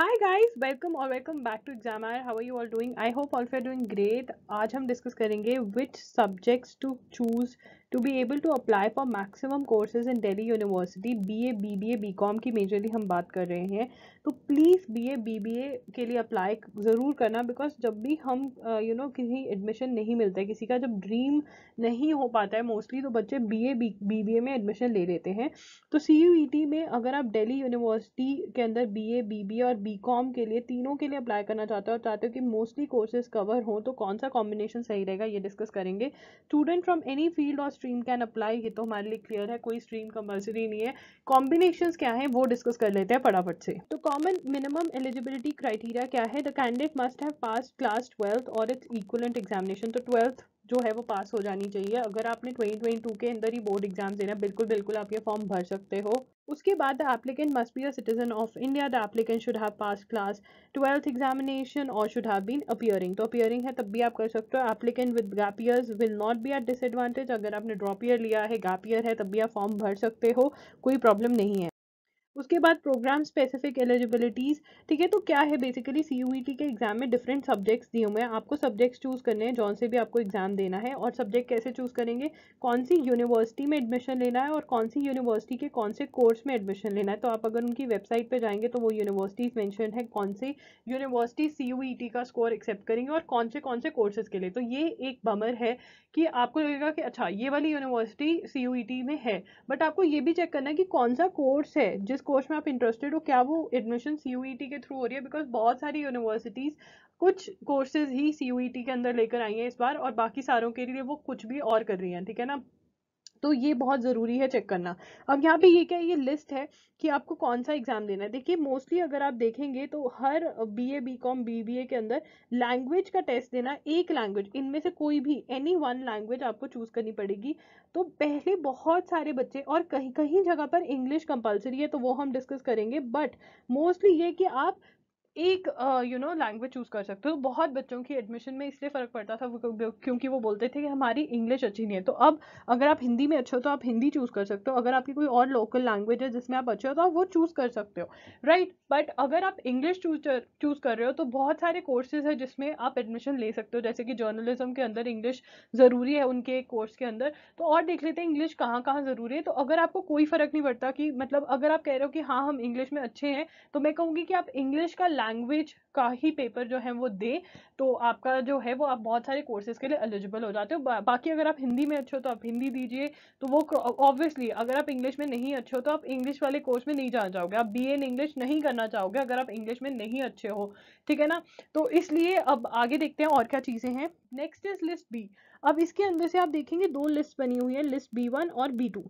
high guys welcome और welcome back to exam how are you are doing I hope all for doing great आज हम discuss करेंगे which subjects to choose to be able to apply for maximum courses in Delhi university B A B B A B com की majorly हम बात कर रहे हैं तो please B A B B A के लिए अप्लाई ज़रूर करना बिकॉज जब भी हम you uh, no you know, किसी एडमिशन नहीं मिलता है किसी का जब ड्रीम नहीं हो पाता है मोस्टली तो बच्चे B A B B A में एडमिशन ले लेते हैं तो सी यू ई टी में अगर आप Delhi यूनिवर्सिटी के अंदर बी ए बी ए और बी कॉम के लिए तीनों के लिए अप्लाई करना चाहते हो और चाहते हो कि मोस्टली courses कवर हों तो कौन सा कॉम्बिनेशन सही रहेगा ये डिस्कस करेंगे स्टूडेंट फ्रॉम एनी फील्ड और स्ट्रीम कैन अप्लाई ये तो हमारे लिए क्लियर है कोई स्ट्रीम कंपल्सरी नहीं है कॉम्बिनेशन क्या है वो डिस्कस कर लेते हैं फटाफट से तो कॉमन मिनिमम एलिजिबिलिटी क्राइटेरिया क्या है द कैंडिडेट मस्ट है पास क्लास ट्वेल्थ और इट्स इक्वलेंट एग्जामिनेशन तो ट्वेल्थ जो है वो पास हो जानी चाहिए अगर आपने 2022 के अंदर ही बोर्ड एग्जाम देना बिल्कुल बिल्कुल आप ये फॉर्म भर सकते हो उसके बाद the applicant must be a citizen of India the applicant should have pass class twelfth examination और शुड हैव बीन अपियरिंग तो अपियरिंग है तब भी आप कर सकते हो applicant with gap years will not be at disadvantage अगर आपने ड्रॉप ईयर लिया है गैप ईयर है तब भी आप फॉर्म भर सकते हो कोई प्रॉब्लम नहीं है उसके बाद प्रोग्राम स्पेसिफिक एलिजिबिलिटीज़ ठीक है तो क्या है बेसिकली सी e के एग्ज़ाम में डिफरेंट सब्जेक्ट्स दिए हुए हैं आपको सब्जेक्ट्स चूज़ करने हैं जौन से भी आपको एग्ज़ाम देना है और सब्जेक्ट कैसे चूज़ करेंगे कौन सी यूनिवर्सिटी में एडमिशन लेना है और कौन सी यूनिवर्सिटी के कौन से कोर्स में एडमिशन लेना है तो आप अगर उनकी वेबसाइट पर जाएंगे तो वो यूनिवर्सिटीज़ मैंशन है कौन सी यूनिवर्सिटी सी का स्कोर एक्सेप्ट करेंगे और कौन से कौन से कोर्सेज के लिए तो ये एक बमर है कि आपको लगेगा कि अच्छा ये वाली यूनिवर्सिटी सी e में है बट आपको ये भी चेक करना है कि कौन सा कोर्स है जिस कोर्स में आप इंटरेस्टेड हो क्या वो एडमिशन सी e के थ्रू हो रही है बिकॉज बहुत सारी यूनिवर्सिटीज़ कुछ कोर्सेज ही सी e के अंदर लेकर आई हैं इस बार और बाकी सारों के लिए वो कुछ भी और कर रही हैं ठीक है ना तो ये बहुत ज़रूरी है चेक करना अब यहाँ पे ये क्या है ये लिस्ट है कि आपको कौन सा एग्ज़ाम देना है देखिए मोस्टली अगर आप देखेंगे तो हर B A B com B B A के अंदर लैंग्वेज का टेस्ट देना एक लैंग्वेज इनमें से कोई भी एनी वन लैंग्वेज आपको चूज़ करनी पड़ेगी तो पहले बहुत सारे बच्चे और कहीं कहीं जगह पर इंग्लिश कंपलसरी है तो वो हम डिस्कस करेंगे बट मोस्टली ये कि आप एक यू नो लैंग्वेज चूज़ कर सकते हो बहुत बच्चों की एडमिशन में इसलिए फ़र्क पड़ता था क्योंकि वो बोलते थे कि हमारी इंग्लिश अच्छी नहीं है तो अब अगर आप हिंदी में अच्छे हो तो आप हिंदी चूज़ कर सकते हो अगर आपकी कोई और लोकल लैंग्वेज है जिसमें आप अच्छे हो तो आप वो चूज़ कर सकते हो राइट बट अगर आप इंग्लिश चूज़ कर रहे हो तो बहुत सारे कोर्सेज है जिसमें आप एडमिशन ले सकते हो जैसे कि जर्नलिज्म के अंदर इंग्लिश ज़रूरी है उनके कोर्स के अंदर तो और देख लेते हैं इंग्लिश कहाँ कहाँ ज़रूरी है तो अगर आपको कोई फ़र्क नहीं पड़ता कि मतलब अगर आप कह रहे हो कि हाँ हम इंग्लिश में अच्छे हैं तो मैं कहूँगी कि आप इंग्लिश का लैंग्वेज का ही पेपर जो है वो दें तो आपका जो है वो आप बहुत सारे कोर्सेज के लिए एलिजिबल हो जाते हो बा, बाकी अगर आप हिंदी में अच्छे हो तो आप हिंदी दीजिए तो वो ऑब्वियसली अगर आप इंग्लिश में नहीं अच्छे हो तो आप इंग्लिश वाले कोर्स में नहीं जाना चाहोगे आप बी इन इंग्लिश नहीं करना करना चाहोगे अगर आप इंग्लिश में नहीं अच्छे हो ठीक है ना तो इसलिए अब आगे देखते हैं और क्या चीज़ें हैं नेक्स्ट इज लिस्ट बी अब इसके अंदर से आप देखेंगे दो लिस्ट बनी हुई है लिस्ट बी वन और बी टू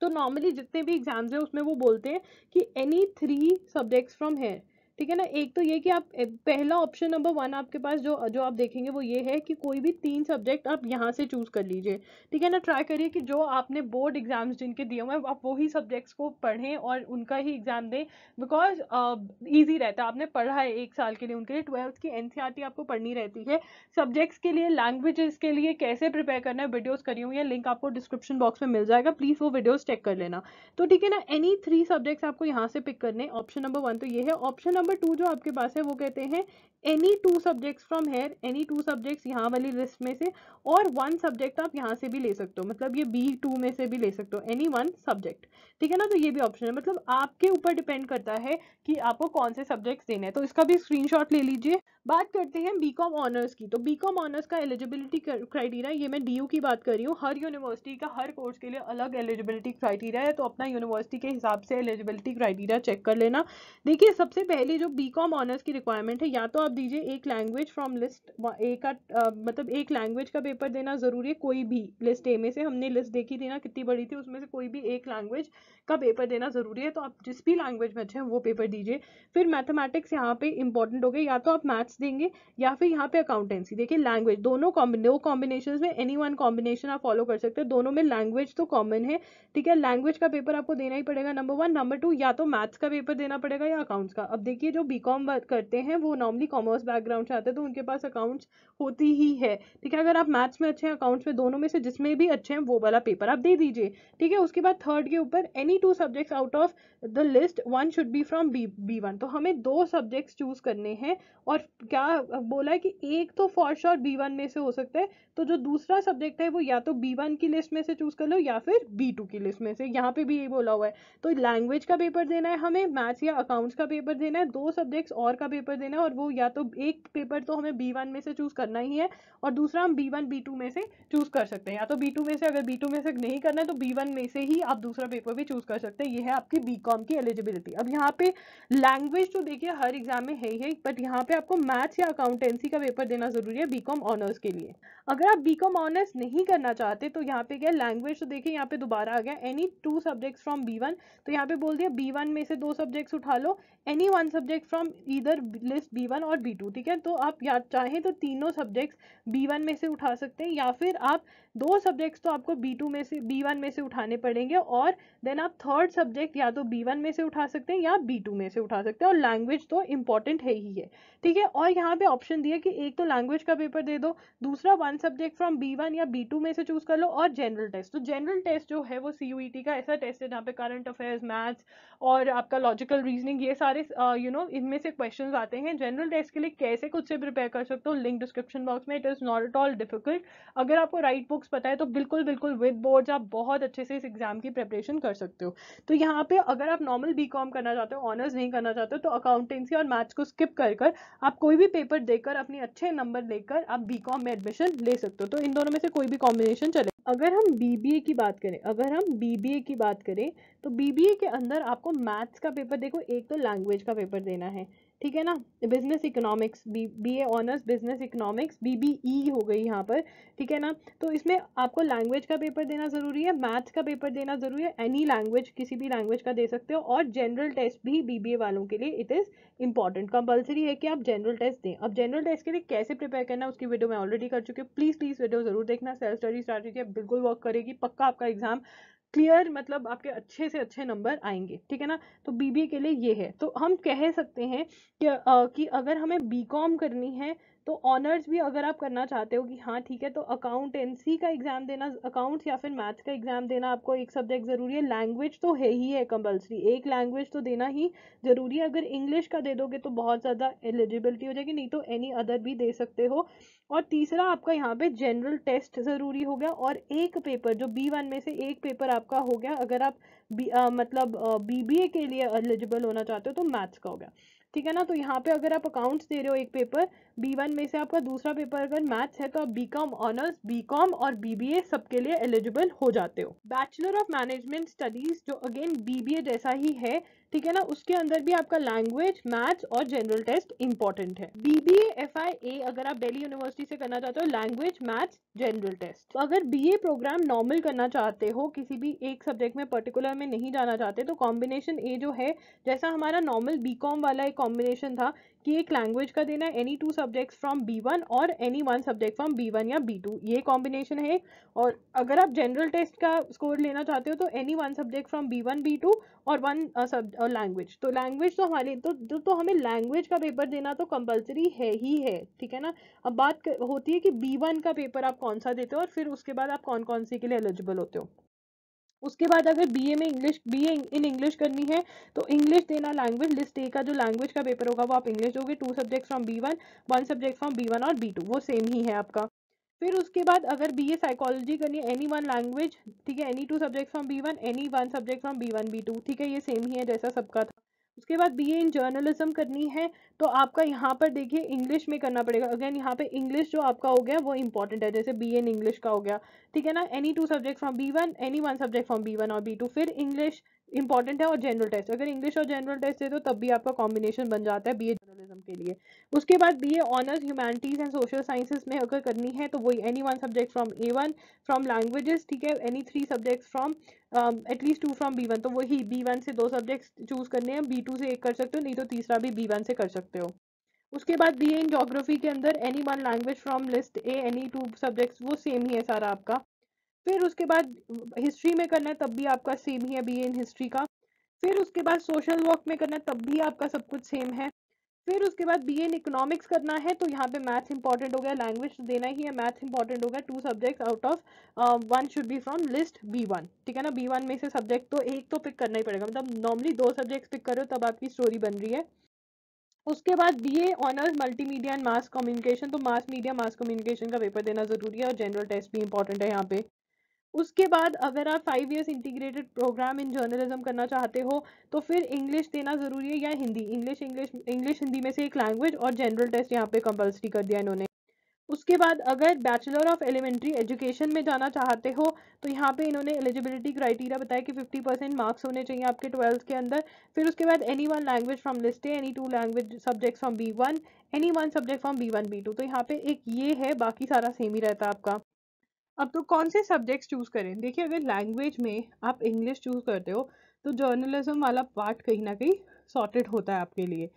तो नॉर्मली जितने भी एग्जाम्स हैं उसमें वो बोलते हैं कि any three subjects from here ठीक है ना एक तो ये कि आप पहला ऑप्शन नंबर वन आपके पास जो जो आप देखेंगे वो ये है कि कोई भी तीन सब्जेक्ट आप यहाँ से चूज़ कर लीजिए ठीक है ना ट्राई करिए कि जो आपने बोर्ड एग्जाम्स जिनके दिए हुए हैं आप वही सब्जेक्ट्स को पढ़ें और उनका ही एग्ज़ाम दें बिकॉज ईजी uh, रहता है आपने पढ़ा है एक साल के लिए उनके लिए ट्वेल्थ की एन e आपको पढ़नी रहती है सब्जेक्ट्स के लिए लैंग्वेजेस के लिए कैसे प्रिपेयर करना है वीडियोज़ करी हुई है लिंक आपको डिस्क्रिप्शन बॉक्स में मिल जाएगा प्लीज़ वो वीडियोज़ चेक कर लेना तो ठीक है ना एनी थ्री सब्जेक्ट्स आपको यहाँ से पिक करने ऑप्शन नंबर वन तो ये है ऑप्शन नंबर टू जो आपके पास है वो कहते हैं any two subjects from here any two subjects यहाँ वाली लिस्ट में से और वन सब्जेक्ट आप यहाँ से भी ले सकते हो मतलब ये बी टू में से भी ले सकते हो एनी वन सब्जेक्ट ठीक है ना तो ये भी ऑप्शन है मतलब आपके ऊपर डिपेंड करता है कि आपको कौन से सब्जेक्ट्स देने हैं तो इसका भी स्क्रीन ले लीजिए बात करते हैं बी कॉम ऑनर्स की तो बी कॉम ऑनर्स का एलिजिबिलिटी क्राइटेरिया ये मैं डी की बात कर रही हूँ हर यूनिवर्सिटी का हर कोर्स के लिए अलग एलिजिबिलिटी क्राइटेरिया है तो अपना यूनिवर्सिटी के हिसाब से एलिजिबिलिटी क्राइटेरिया चेक कर लेना देखिए सबसे पहले ये जो बी कॉम ऑनर्स की रिक्वायरमेंट है या तो आप दीजिए एक लैंग्वेज फ्रॉम लिस्ट ए का आ, मतलब एक लैंग्वेज का पेपर देना ज़रूरी है कोई भी लिस्ट ए में से हमने लिस्ट देखी थी ना कितनी बड़ी थी उसमें से कोई भी एक लैंग्वेज का पेपर देना ज़रूरी है तो आप जिस भी लैंग्वेज में अच्छे हैं वो पेपर दीजिए फिर मैथमेटिक्स यहाँ पर इंपॉर्टेंट हो गए या तो आप मैथ्स देंगे या फिर यहाँ पे अकाउंटेंसी देखिए लैंग्वेज दोनों दो कॉम्बिनेशन में एनी वन कॉम्बिनेशन आप फॉलो कर सकते हैं दोनों में लैंग्वेज तो कॉमन है ठीक है लैंग्वेज का पेपर आपको देना ही पड़ेगा नंबर वन नंबर टू या तो मैथ्स का पेपर देना पड़ेगा या अकाउंट्स का अब देखिए देखिए जो बी कॉम करते हैं वो नॉर्मली कॉमर्स बैकग्राउंड से आते हैं तो उनके पास अकाउंट्स होती ही है ठीक है अगर आप मैथ्स में अच्छे हैं अकाउंट्स में दोनों में से जिसमें भी अच्छे हैं वो वाला पेपर आप दे दीजिए ठीक है उसके बाद थर्ड के ऊपर any two subjects out of the list one should be from B B one तो हमें दो सब्जेक्ट्स चूज करने हैं और क्या बोला है कि एक तो फॉर श्योर बी वन में से हो सकता है तो जो दूसरा सब्जेक्ट है वो या तो बी वन की लिस्ट में से चूज कर लो या फिर बी टू की लिस्ट में से यहाँ पे भी ये बोला हुआ है तो लैंग्वेज का पेपर देना है हमें मैथ्स या अकाउंट्स का पेपर देना है दो सब्जेक्ट्स और का पेपर देना है और वो या तो एक पेपर तो हमें बी वन में से चूज़ करना ही है और दूसरा हम बी वन बी टू में से चूज़ कर सकते हैं या तो बी टू में से अगर बी टू में से नहीं करना है तो बी वन में से ही आप दूसरा पेपर भी चूज़ कर सकते हैं ये है आपकी बी कॉम की एलिजिबिलिटी अब यहाँ पे लैंग्वेज तो देखिए हर एग्जाम में है ही बट यहाँ पे आपको मैथ्स या अकाउंटेंसी का पेपर देना ज़रूरी है बी कॉम ऑनर्स के लिए अगर आप बी कॉम ऑनर्स नहीं करना चाहते तो यहाँ पे क्या लैंग्वेज तो देखिए यहाँ पे दोबारा आ गया any two subjects from B one तो यहाँ पे बोल दिया बी वन में से दो सब्जेक्ट्स उठा लो एनी वन सब्जेक्ट फ्रॉम इधर लिस्ट बी वन और बी टू ठीक है तो आप या चाहें तो तीनों सब्जेक्ट्स बी वन में से उठा सकते हैं या फिर आप दो सब्जेक्ट्स तो आपको बी टू में से बी वन में से उठाने पड़ेंगे और देन आप थर्ड सब्जेक्ट या तो बी वन में से उठा सकते हैं या बी टू में से उठा सकते हैं और लैंग्वेज तो इंपॉर्टेंट है ही है ठीक है और यहाँ पे ऑप्शन दिया कि एक तो लैंग्वेज का पेपर दे दो दूसरा one subject from B one या बी टू में से चूज कर लो और जनरल टेस्ट तो जनरल टेस्ट जो है वो सी यू ई टी का ऐसा टेस्ट है जहाँ पे करंट अफेयर्स मैथ्स और आपका लॉजिकल रीजनिंग ये सारे यू नो इनमें से क्वेश्चन आते हैं जनरल टेस्ट के लिए कैसे खुद से प्रिपेयर कर सकते हो लिंक डिस्क्रिप्शन बॉक्स में it is not at all difficult अगर आपको राइट बुक बुक्स पता है तो बिल्कुल बिल्कुल विद बोर्ड्स आप बहुत अच्छे से इस एग्ज़ाम की प्रिपरेशन कर सकते हो तो यहाँ पे अगर आप नॉर्मल बी कॉम करना चाहते हो ऑनर्स नहीं करना चाहते हो तो अकाउंटेंसी और मैथ्स को स्किप कर कर आप कोई भी पेपर देकर अपने अच्छे नंबर लेकर आप बी कॉम में एडमिशन ले सकते हो तो इन दोनों में से कोई भी कॉम्बिनेशन चले अगर हम बी की बात करें अगर हम बी की बात करें तो बी के अंदर आपको मैथ्स का पेपर देखो एक तो लैंग्वेज का पेपर देना है ठीक है ना business economics B B A honours business economics B B E हो गई यहाँ पर ठीक है ना तो इसमें आपको लैंग्वेज का पेपर देना ज़रूरी है मैथ्स का पेपर देना ज़रूरी है एनी लैंग्वेज किसी भी लैंग्वेज का दे सकते हो और जनरल टेस्ट भी बी बी ए वालों के लिए इट इज़ इंपॉर्टेंट कंपलसरी है कि आप जनरल टेस्ट दें अब जनरल टेस्ट के लिए कैसे प्रिपेयर करना उसकी वीडियो मैं ऑलरेडी कर चुकी हूँ प्लीज़ प्लीज़ वीडियो ज़रूर देखना सेल्फ स्टडी स्ट्रैटेजी बिल्कुल वर्क करेगी पक्का आपका एग्जाम क्लियर मतलब आपके अच्छे से अच्छे नंबर आएंगे ठीक है ना तो बीबीए के लिए ये है तो हम कह सकते हैं कि, आ, कि अगर हमें बीकॉम करनी है तो ऑनर्स भी अगर आप करना चाहते हो कि हाँ ठीक है तो अकाउंटेंसी का एग्ज़ाम देना अकाउंट्स या फिर मैथ्स का एग्ज़ाम देना आपको एक सब्जेक्ट ज़रूरी है लैंग्वेज तो है ही है कंपलसरी एक लैंग्वेज तो देना ही ज़रूरी है अगर इंग्लिश का दे दोगे तो बहुत ज़्यादा एलिजिबिलिटी हो जाएगी नहीं तो एनी अदर भी दे सकते हो और तीसरा आपका यहाँ पे जनरल टेस्ट ज़रूरी हो गया और एक पेपर जो बी वन में से एक पेपर आपका हो गया अगर आप बी आ, मतलब बी के लिए एलिजिबल होना चाहते हो तो मैथ्स का हो गया ठीक है ना तो यहाँ पे अगर आप अकाउंट्स दे रहे हो एक पेपर बी वन में से आपका दूसरा पेपर अगर मैथ्स है तो आप B com honours B com और बी बी ए सबके लिए एलिजिबल हो जाते हो बैचलर ऑफ मैनेजमेंट स्टडीज जो अगेन बी बी ए जैसा ही है ठीक है ना उसके अंदर भी आपका लैंग्वेज मैथ्स और जनरल टेस्ट इंपॉर्टेंट है B B F I A अगर आप डेली यूनिवर्सिटी से करना चाहते हो लैंग्वेज मैथ्स जनरल टेस्ट तो अगर बी ए प्रोग्राम नॉर्मल करना चाहते हो किसी भी एक सब्जेक्ट में पर्टिकुलर में नहीं जाना चाहते तो कॉम्बिनेशन ए जो है जैसा हमारा नॉर्मल बी कॉम वाला एक कॉम्बिनेशन था कि एक लैंग्वेज का देना any two subjects from B one और any one subject from B one या बी टू ये कॉम्बिनेशन है और अगर आप जनरल टेस्ट का स्कोर लेना चाहते हो तो any one subject from B one B two और वन लैंग्वेज तो लैंग्वेज तो हमारे तो तो, तो हमें लैंग्वेज का पेपर देना तो कंपलसरी है ही है ठीक है ना अब बात होती है कि बी वन का पेपर आप कौन सा देते हो और फिर उसके बाद आप कौन कौन सी के लिए एलिजिबल होते हो उसके बाद अगर बी में इंग्लिश बी इन इंग्लिश करनी है तो इंग्लिश देना लैंग्वेज लिस्ट ए का जो लैंग्वेज का पेपर होगा वो आप इंग्लिश दोगे two subject from B one one subject from B one और बी टू वो सेम ही है आपका फिर उसके बाद अगर बी ए साइकोलॉजी करनी है एनी वन लैंग्वेज ठीक है any two subject from B one any one subject from B one B two ठीक है ये सेम ही है जैसा सबका था उसके बाद बीए इन जर्नलिज्म करनी है तो आपका यहाँ पर देखिए इंग्लिश में करना पड़ेगा अगेन यहाँ पे इंग्लिश जो आपका हो गया वो इंपॉर्टेंट है जैसे बीए इन इंग्लिश का हो गया ठीक है ना any two subject from B one any one subject from B one और बी टू फिर इंग्लिश इंपॉर्टेंट है और जनरल टेस्ट अगर इंग्लिश और जनरल टेस्ट है तो तब भी आपका कॉम्बिनेशन बन जाता है बी जर्नलिज्म के लिए उसके बाद B A honours humanities and social sciences में अगर करनी है तो वही any one subject from A one from languages ठीक है any three subjects from at least two from B one तो वही बी वन से दो सब्जेक्ट्स चूज करने हैं बी टू से एक कर सकते हो नहीं तो तीसरा भी बी वन से कर सकते हो उसके बाद बी इन जोग्राफी के अंदर any one language from list A any two subjects वो सेम ही है सारा आपका फिर उसके बाद हिस्ट्री में करना है तब भी आपका सेम ही है बी इन हिस्ट्री का फिर उसके बाद सोशल वर्क में करना है तब भी आपका सब कुछ सेम है फिर उसके बाद बी एन इकोनॉमिक्स करना है तो यहाँ पे मैथ्स इंपॉर्टेंट हो गया लैंग्वेज तो देना ही है मैथ्स इंपॉर्टेंट हो गया two subject out of one should be from list B one ठीक है ना बी वन में से सब्जेक्ट तो एक तो पिक करना ही पड़ेगा मतलब नॉर्मली दो सब्जेक्ट पिक करो तब आपकी स्टोरी बन रही है उसके बाद B A honours multimedia and mass communication तो मास मीडिया मास कम्युनिकेशन का पेपर देना जरूरी है और जनरल टेस्ट भी इंपॉर्टेंट है यहाँ पे उसके बाद अगर आप five years integrated programme in journalism करना चाहते हो तो फिर इंग्लिश देना ज़रूरी है या Hindi English English English Hindi में से एक लैंग्वेज और जनरल टेस्ट यहाँ पे कंपल्सरी कर दिया इन्होंने उसके बाद अगर बैचलर ऑफ एलिमेंट्री एजुकेशन में जाना चाहते हो तो यहाँ पे इन्होंने एलिजिबिलिटी क्राइटेरिया बताया कि 50 परसेंट मार्क्स होने चाहिए आपके ट्वेल्थ के अंदर फिर उसके बाद any one language from list any two language subject from B one any one subject from B one B two तो यहाँ पे एक ये है बाकी सारा सेम ही रहता है आपका अब तो कौन से सब्जेक्ट्स चूज़ करें देखिए अगर लैंग्वेज में आप इंग्लिश चूज़ करते हो तो जर्नलिज्म वाला पार्ट कहीं ना कहीं सॉर्टेड होता है आपके लिए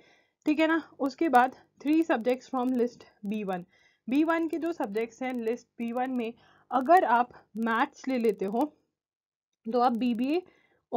ठीक है ना उसके बाद three subjects from list B one B one के जो सब्जेक्ट्स हैं लिस्ट बी वन में अगर आप मैथ्स ले लेते हो तो आप बी बी ए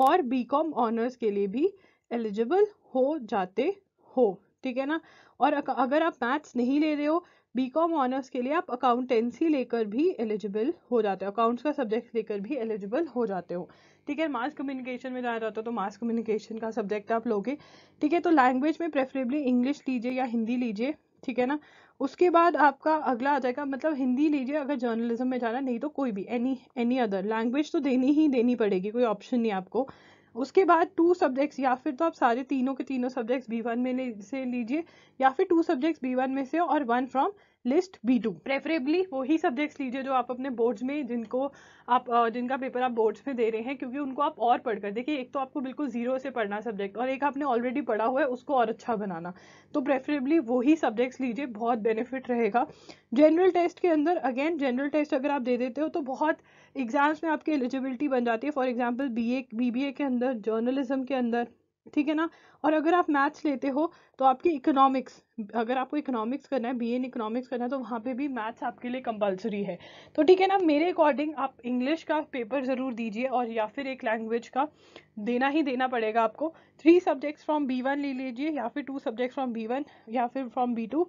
और बी कॉम ऑनर्स के लिए भी एलिजिबल हो जाते हो ठीक है ना और अगर आप मैथ्स नहीं ले रहे हो बी कॉम ऑनर्स के लिए आप अकाउंटेंसी लेकर भी एलिजिबल हो जाते हो अकाउंट्स का सब्जेक्ट लेकर भी एलिजिबल हो जाते हो ठीक है मास कम्युनिकेशन में जाना चाहते हो तो मास कम्युनिकेशन का सब्जेक्ट आप लोगे ठीक है तो लैंग्वेज में प्रेफरेबली इंग्लिश लीजिए या हिंदी लीजिए ठीक है ना उसके बाद आपका अगला आ जाएगा मतलब हिंदी लीजिए अगर जर्नलिज्म में जाना नहीं तो कोई भी एनी एनी अदर लैंग्वेज तो देनी ही देनी पड़ेगी कोई ऑप्शन नहीं आपको उसके बाद टू सब्जेक्ट्स या फिर तो आप सारे तीनों के तीनों सब्जेक्ट्स बी वन में से लीजिए या फिर टू सब्जेक्ट्स बी वन में से और one from list B two preferably वही सब्जेक्ट्स लीजिए जो आप अपने बोर्ड्स में जिनको आप जिनका पेपर आप बोर्ड्स में दे रहे हैं क्योंकि उनको आप और पढ़कर देखिए एक तो आपको बिल्कुल जीरो से पढ़ना सब्जेक्ट और एक आपने ऑलरेडी पढ़ा हुआ है उसको और अच्छा बनाना तो प्रेफरेबली वही सब्जेक्ट्स लीजिए बहुत बेनिफिट रहेगा जनरल टेस्ट के अंदर अगेन जनरल टेस्ट अगर आप दे देते हो तो बहुत एग्जाम्स में आपकी एलिजिबिलिटी बन जाती है for example B A B B A के अंदर जर्नलिज्म के अंदर ठीक है ना और अगर आप मैथ्स लेते हो तो आपकी इकोनॉमिक्स अगर आपको इकोनॉमिक्स करना है बी इन इकोनॉमिक्स करना है तो वहाँ पे भी मैथ्स आपके लिए कंपलसरी है तो ठीक है ना मेरे अकॉर्डिंग आप इंग्लिश का पेपर ज़रूर दीजिए और या फिर एक लैंग्वेज का देना ही देना पड़ेगा आपको three subjects from B one ले लीजिए या फिर two subjects from B one या फिर फ्रॉम बी टू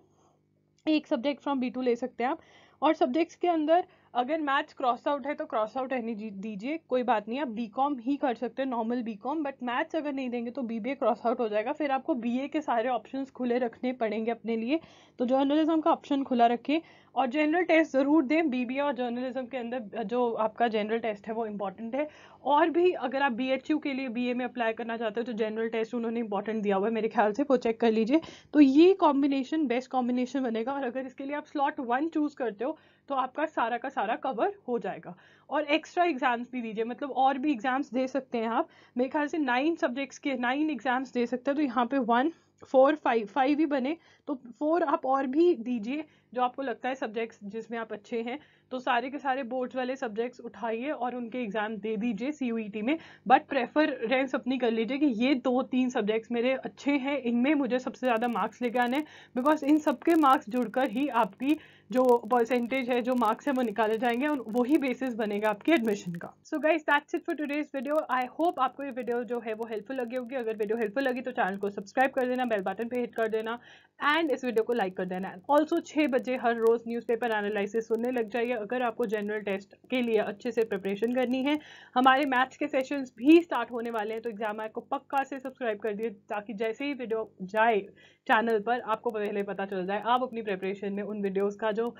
एक सब्जेक्ट फ्रॉम बी टू ले सकते हैं आप और सब्जेक्ट्स के अंदर अगर मैथ्स क्रॉस आउट है तो क्रॉस आउट रहने दीजिए कोई बात नहीं आप बी कॉम ही कर सकते हैं normal B com but maths अगर नहीं देंगे तो B B A cross out हो जाएगा फिर आपको बी ए के सारे ऑप्शन खुले रखने पड़ेंगे अपने लिए तो जर्नलिज्म का ऑप्शन खुला रखें और जनरल टेस्ट ज़रूर दें बी और जर्नलिज्म के अंदर जो आपका जनरल टेस्ट है वो इंपॉर्टेंट है और भी अगर आप बी के लिए बी में अप्लाई करना चाहते हो तो जनरल टेस्ट उन्होंने इंपॉर्टेंट दिया हुआ है मेरे ख्याल से वो चेक कर लीजिए तो ये कॉम्बिनेशन बेस्ट कॉम्बिनेशन बनेगा और अगर इसके लिए आप स्लॉट वन चूज़ करते हो तो आपका सारा का सारा कवर हो जाएगा और एक्स्ट्रा एग्ज़ाम्स भी दीजिए मतलब और भी एग्ज़ाम्स दे सकते हैं आप मेरे ख्याल से नाइन सब्जेक्ट्स के नाइन एग्ज़ाम्स दे सकते हैं तो यहाँ पे वन फोर फाइव फाइव ही बने तो फोर आप और भी दीजिए जो आपको लगता है सब्जेक्ट्स जिसमें आप अच्छे हैं तो सारे के सारे बोर्ड्स वाले सब्जेक्ट्स उठाइए और उनके एग्ज़ाम दे दीजिए सी e में बट प्रेफरेंस अपनी कर लीजिए कि ये दो तीन सब्जेक्ट्स मेरे अच्छे हैं इनमें मुझे सबसे ज़्यादा मार्क्स लेके आने बिकॉज इन सबके मार्क्स जुड़कर ही आपकी जो परसेंटेज है जो मार्क्स है वो निकाले जाएंगे और वही बेसिस बनेगा आपके एडमिशन का so guys that's it for today's video I hope आपको ये वीडियो जो है वो हेल्पफुल लगी होगी अगर वीडियो हेल्पफुल लगी तो चैनल को सब्सक्राइब कर देना बेल बटन पे हिट कर देना एंड एंड इस वीडियो को लाइक कर देना एंड ऑल्सो छः बजे हर रोज़ न्यूज़पेपर एनालिसिस सुनने लग जाइए अगर आपको जनरल टेस्ट के लिए अच्छे से प्रिपरेशन करनी है हमारे मैथ्स के सेशंस भी स्टार्ट होने वाले हैं तो एग्जाम को पक्का से सब्सक्राइब कर दिए ताकि जैसे ही वीडियो जाए चैनल पर आपको पहले पता चल जाए आप अपनी प्रिपरेशन में उन वीडियोज़ का जो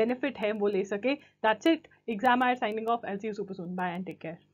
बेनिफिट है वो ले सके दैट्स इट एग्जाम आयर signing off L C super soon bye and take care